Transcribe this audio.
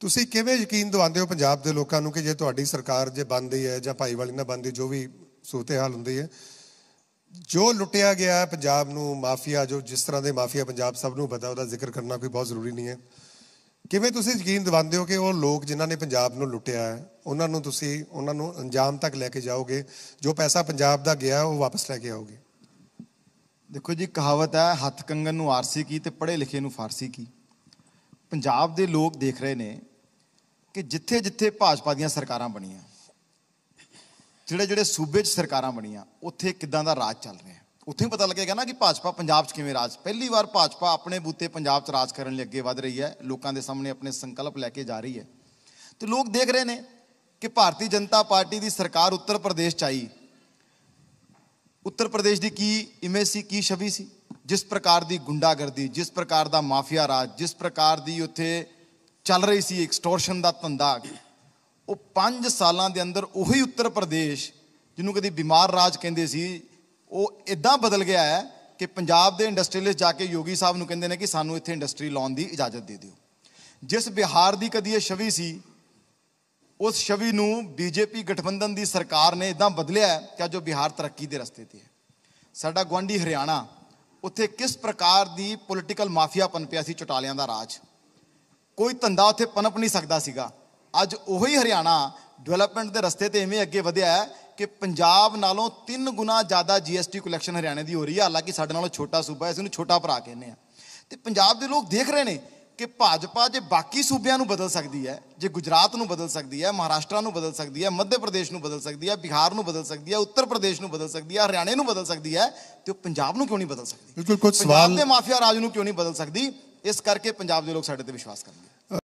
ਤੁਸੀਂ ਕਿਵੇਂ ਯਕੀਨ ਦਿਵਾਉਂਦੇ ਹੋ ਪੰਜਾਬ ਦੇ ਲੋਕਾਂ ਨੂੰ ਕਿ ਜੇ ਤੁਹਾਡੀ ਸਰਕਾਰ ਜੇ ਬੰਦੀ ਹੈ ਜਾਂ ਭਾਈਵਾਲੀ ਨਾਲ ਬੰਦੀ ਜੋ ਵੀ ਸੂਤੇ ਹਾਲ ਹੁੰਦੀ ਹੈ ਜੋ ਲੁੱਟਿਆ ਗਿਆ ਹੈ ਪੰਜਾਬ ਨੂੰ ਮਾਫੀਆ ਜੋ ਜਿਸ ਤਰ੍ਹਾਂ ਦੇ ਮਾਫੀਆ ਪੰਜਾਬ ਸਭ ਨੂੰ ਪਤਾ ਉਹਦਾ ਜ਼ਿਕਰ ਕਰਨਾ ਕੋਈ ਬਹੁਤ ਜ਼ਰੂਰੀ ਨਹੀਂ ਹੈ ਕਿਵੇਂ ਤੁਸੀਂ ਯਕੀਨ ਦਿਵਾਉਂਦੇ ਹੋ ਕਿ ਉਹ ਲੋਕ ਜਿਨ੍ਹਾਂ ਨੇ ਪੰਜਾਬ ਨੂੰ ਲੁੱਟਿਆ ਹੈ ਉਹਨਾਂ ਨੂੰ ਤੁਸੀਂ ਉਹਨਾਂ ਨੂੰ ਅੰਜਾਮ ਤੱਕ ਲੈ ਕੇ ਜਾਓਗੇ ਜੋ ਪੈਸਾ ਪੰਜਾਬ ਦਾ ਗਿਆ ਉਹ ਵਾਪਸ ਲੈ ਕੇ ਆਓਗੇ ਦੇਖੋ ਜੀ ਕਹਾਵਤ ਹੈ ਹੱਥ ਕੰਗਨ ਨੂੰ ਆਰਸੀ ਕੀ ਤੇ ਪੜ੍ਹੇ ਲਿਖੇ ਨੂੰ ਫਾਰਸੀ ਕੀ ਪੰਜਾਬ ਦੇ ਲੋਕ ਦੇਖ ਰਹੇ ਨੇ ਕਿ ਜਿੱਥੇ ਜਿੱਥੇ ਭਾਜਪਾ ਦੀਆਂ ਸਰਕਾਰਾਂ ਬਣੀਆਂ ਜਿਹੜੇ ਜਿਹੜੇ ਸੂਬੇ 'ਚ ਸਰਕਾਰਾਂ ਬਣੀਆਂ ਉੱਥੇ ਕਿਦਾਂ ਦਾ ਰਾਜ ਚੱਲ ਰਿਹਾ ਉੱਥੇ ਹੀ ਪਤਾ ਲੱਗੇਗਾ ਨਾ ਕਿ ਭਾਜਪਾ ਪੰਜਾਬ 'ਚ ਕਿਵੇਂ ਰਾਜ ਪਹਿਲੀ ਵਾਰ ਭਾਜਪਾ ਆਪਣੇ ਬੂਤੇ ਪੰਜਾਬ 'ਚ ਰਾਜ ਕਰਨ ਲਈ ਅੱਗੇ ਵਧ ਰਹੀ ਹੈ ਲੋਕਾਂ ਦੇ ਸਾਹਮਣੇ ਆਪਣੇ ਸੰਕਲਪ ਲੈ ਕੇ ਜਾ ਰਹੀ ਹੈ ਤੇ ਲੋਕ ਦੇਖ ਰਹੇ ਨੇ ਕਿ ਭਾਰਤੀ ਜਨਤਾ ਪਾਰਟੀ ਦੀ ਸਰਕਾਰ ਉੱਤਰ ਪ੍ਰਦੇਸ਼ 'ਚ ਆਈ ਉੱਤਰ ਪ੍ਰਦੇਸ਼ ਦੀ ਕੀ ਇਮੇਜ ਸੀ ਕੀ ਛਵੀ ਸੀ ਜਿਸ ਪ੍ਰਕਾਰ ਦੀ ਗੁੰਡਾਗਰਦੀ ਜਿਸ ਪ੍ਰਕਾਰ ਦਾ ਮਾਫੀਆ ਰਾਜ ਜਿਸ ਪ੍ਰਕਾਰ ਦੀ ਉੱਥੇ ਚੱਲ ਰਹੀ ਸੀ ਐਕਸਟੋਰਸ਼ਨ ਦਾ ਧੰਦਾ ਉਹ 5 ਸਾਲਾਂ ਦੇ ਅੰਦਰ ਉਹੀ ਉੱਤਰ ਪ੍ਰਦੇਸ਼ ਜਿਹਨੂੰ ਕਦੀ ਬਿਮਾਰ ਰਾਜ ਕਹਿੰਦੇ ਸੀ ਉਹ ਇਦਾਂ ਬਦਲ ਗਿਆ ਹੈ ਕਿ ਪੰਜਾਬ ਦੇ ਇੰਡਸਟਰੀਅਲਿਸਟ ਜਾ ਕੇ ਯੋਗੀ ਸਾਹਿਬ ਨੂੰ ਕਹਿੰਦੇ ਨੇ ਕਿ ਸਾਨੂੰ ਇੱਥੇ ਇੰਡਸਟਰੀ ਲਾਉਣ ਦੀ ਇਜਾਜ਼ਤ ਦੇ ਦਿਓ ਜਿਸ ਬਿਹਾਰ ਦੀ ਕਦੀ ਇਹ ਛਵੀ ਸੀ ਉਸ ਛਵੀ ਨੂੰ ਬੀਜੇਪੀ ਗਠਬੰਧਨ ਦੀ ਸਰਕਾਰ ਨੇ ਇਦਾਂ ਬਦਲਿਆ ਕਿ ਅੱਜ ਉਹ ਬਿਹਾਰ ਤਰੱਕੀ ਦੇ ਰਸਤੇ ਤੇ ਹੈ ਸਾਡਾ ਗਵਾਂਡੀ ਹਰਿਆਣਾ ਉੱਥੇ ਕਿਸ ਪ੍ਰਕਾਰ ਦੀ ਪੋਲਿਟੀਕਲ ਮਾਫੀਆ ਪਨਪਿਆ ਸੀ ਚਟਾਲਿਆਂ ਦਾ ਰਾਜ ਕੋਈ ਧੰਦਾ ਉੱਥੇ ਪਨਪ ਨਹੀਂ ਸਕਦਾ ਸੀਗਾ ਅੱਜ ਉਹੀ ਹਰਿਆਣਾ ਡਿਵੈਲਪਮੈਂਟ ਦੇ ਰਸਤੇ ਤੇ ਐਵੇਂ ਅੱਗੇ ਵਧਿਆ ਹੈ ਕਿ ਪੰਜਾਬ ਨਾਲੋਂ 3 ਗੁਣਾ ਜ਼ਿਆਦਾ ਜੀਐਸਟੀ ਕਲੈਕਸ਼ਨ ਹਰਿਆਣੇ ਦੀ ਹੋ ਰਹੀ ਹੈ ਹਾਲਾਂਕਿ ਸਾਡੇ ਨਾਲੋਂ ਛੋਟਾ ਸੂਬਾ ਹੈ ਇਸ ਨੂੰ ਛੋਟਾ ਭਰਾ ਕਹਿੰਦੇ ਆ ਤੇ ਪੰਜਾਬ ਦੇ ਲੋਕ ਦੇਖ ਰਹੇ ਨੇ ਕਿ ਭਾਜਪਾ ਜੇ ਬਾਕੀ ਸੂਬਿਆਂ ਨੂੰ ਬਦਲ ਸਕਦੀ ਹੈ ਜੇ ਗੁਜਰਾਤ ਨੂੰ ਬਦਲ ਸਕਦੀ ਹੈ ਮਹਾਰਾਸ਼ਟਰ ਨੂੰ ਬਦਲ ਸਕਦੀ ਹੈ ਮੱਧ ਪ੍ਰਦੇਸ਼ ਨੂੰ ਬਦਲ ਸਕਦੀ ਹੈ ਬਿਹਾਰ ਨੂੰ ਬਦਲ ਸਕਦੀ ਹੈ ਉੱਤਰ ਪ੍ਰਦੇਸ਼ ਨੂੰ ਬਦਲ ਸਕਦੀ ਹੈ ਹਰਿਆਣੇ ਨੂੰ ਬਦਲ ਸਕਦੀ ਹੈ ਤੇ ਉਹ ਪੰਜਾਬ ਨੂੰ ਕਿਉਂ ਨਹੀਂ ਬਦਲ ਸਕਦੀ ਬਿਲਕੁਲ ਕੁਝ ਸਵਾਲ ਤੇ ਦੇ ਮਾਫੀਆ ਰਾਜ ਨੂੰ ਕਿਉਂ ਨਹੀਂ ਬਦਲ ਸਕਦੀ ਇਸ ਕਰਕੇ ਪੰਜਾਬ ਦੇ ਲੋਕ ਸਾਡੇ ਤੇ ਵਿਸ਼ਵਾਸ ਕਰਨਗੇ